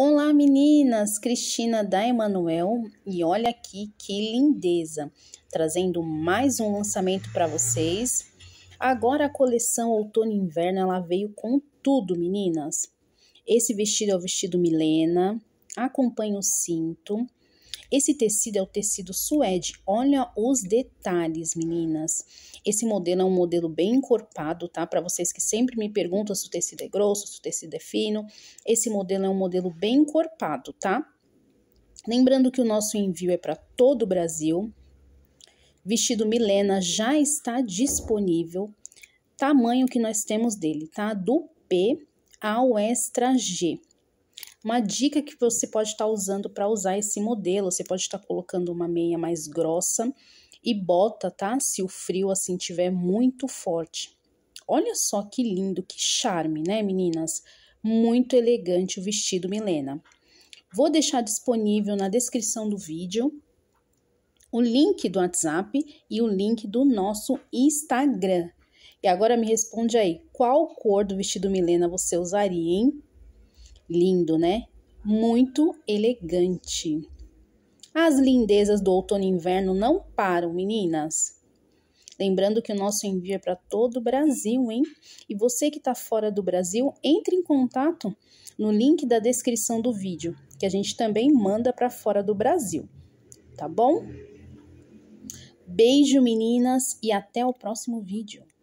Olá meninas, Cristina da Emanuel e olha aqui que lindeza, trazendo mais um lançamento para vocês. Agora a coleção outono inverno ela veio com tudo, meninas. Esse vestido é o vestido Milena, acompanha o cinto, esse tecido é o tecido suede. Olha os detalhes, meninas. Esse modelo é um modelo bem encorpado, tá? Para vocês que sempre me perguntam se o tecido é grosso, se o tecido é fino. Esse modelo é um modelo bem encorpado, tá? Lembrando que o nosso envio é para todo o Brasil. Vestido Milena já está disponível. Tamanho que nós temos dele, tá? Do P ao extra G. Uma dica que você pode estar tá usando para usar esse modelo, você pode estar tá colocando uma meia mais grossa e bota, tá? Se o frio assim tiver muito forte. Olha só que lindo, que charme, né, meninas? Muito elegante o vestido Milena. Vou deixar disponível na descrição do vídeo o link do WhatsApp e o link do nosso Instagram. E agora me responde aí, qual cor do vestido Milena você usaria, hein? lindo, né? Muito elegante. As lindezas do outono e inverno não param, meninas. Lembrando que o nosso envio é para todo o Brasil, hein? E você que está fora do Brasil, entre em contato no link da descrição do vídeo, que a gente também manda para fora do Brasil, tá bom? Beijo, meninas, e até o próximo vídeo.